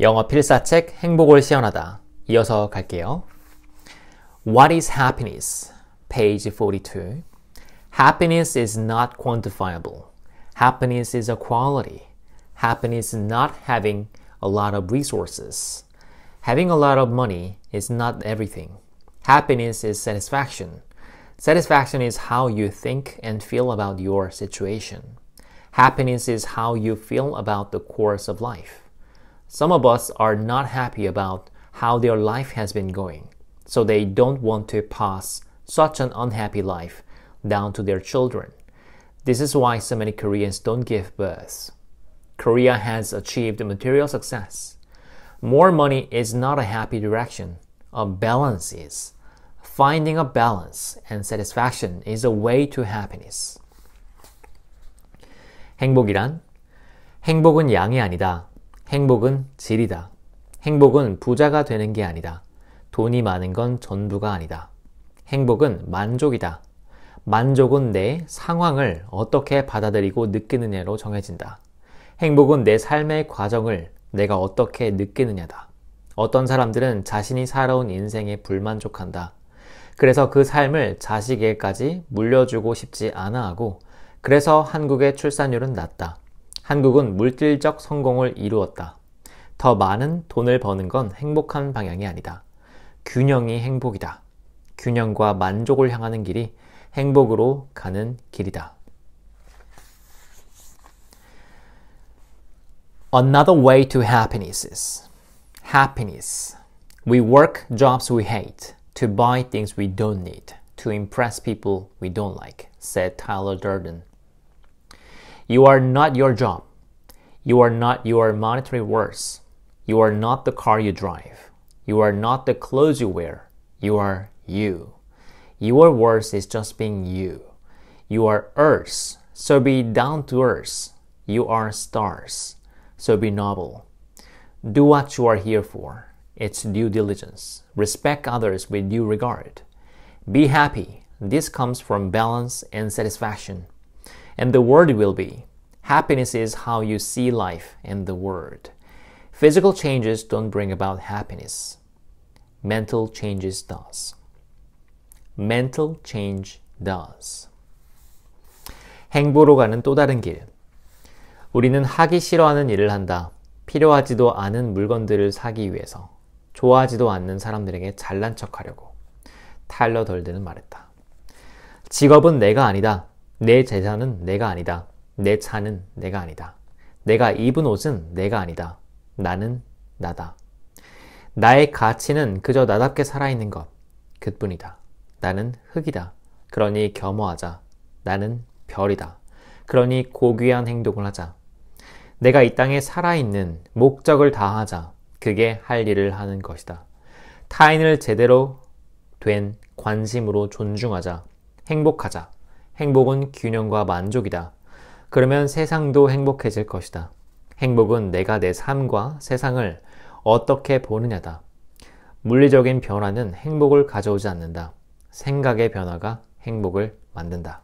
영어 필사책 행복을 시연하다. 이어서 갈게요. What is happiness? Page 42. Happiness is not quantifiable. Happiness is a quality. Happiness is not having a lot of resources. Having a lot of money is not everything. Happiness is satisfaction. Satisfaction is how you think and feel about your situation. Happiness is how you feel about the course of life. Some of us are not happy about how their life has been going, so they don't want to pass such an unhappy life down to their children. This is why so many Koreans don't give birth. Korea has achieved material success. More money is not a happy direction. A balance is. Finding a balance and satisfaction is a way to happiness. 행복이란 행복은 양이 아니다. 행복은 질이다. 행복은 부자가 되는 게 아니다. 돈이 많은 건 전부가 아니다. 행복은 만족이다. 만족은 내 상황을 어떻게 받아들이고 느끼느냐로 정해진다. 행복은 내 삶의 과정을 내가 어떻게 느끼느냐다. 어떤 사람들은 자신이 살아온 인생에 불만족한다. 그래서 그 삶을 자식에게까지 물려주고 싶지 않아 하고, 그래서 한국의 출산율은 낮다. 한국은 물질적 성공을 이루었다. 더 많은 돈을 버는 건 행복한 방향이 아니다. 균형이 행복이다. 균형과 만족을 향하는 길이 행복으로 가는 길이다. Another way to happiness is happiness. We work jobs we hate to buy things we don't need to impress people we don't like, said Tyler Durden. You are not your job. You are not your monetary worth. You are not the car you drive. You are not the clothes you wear. You are you. Your worth is just being you. You are earth, so be down to earth. You are stars, so be noble. Do what you are here for. It's due diligence. Respect others with due regard. Be happy. This comes from balance and satisfaction. and the word will be. Happiness is how you see life and the world. Physical changes don't bring about happiness. Mental changes does. Mental change does. 행보로 가는 또 다른 길. 우리는 하기 싫어하는 일을 한다. 필요하지도 않은 물건들을 사기 위해서. 좋아하지도 않는 사람들에게 잘난 척하려고. 타일러 덜드는 말했다. 직업은 내가 아니다. 내 재산은 내가 아니다. 내 차는 내가 아니다. 내가 입은 옷은 내가 아니다. 나는 나다. 나의 가치는 그저 나답게 살아있는 것. 그뿐이다. 나는 흙이다. 그러니 겸허하자. 나는 별이다. 그러니 고귀한 행동을 하자. 내가 이 땅에 살아있는 목적을 다하자. 그게 할 일을 하는 것이다. 타인을 제대로 된 관심으로 존중하자. 행복하자. 행복은 균형과 만족이다. 그러면 세상도 행복해질 것이다. 행복은 내가 내 삶과 세상을 어떻게 보느냐다. 물리적인 변화는 행복을 가져오지 않는다. 생각의 변화가 행복을 만든다.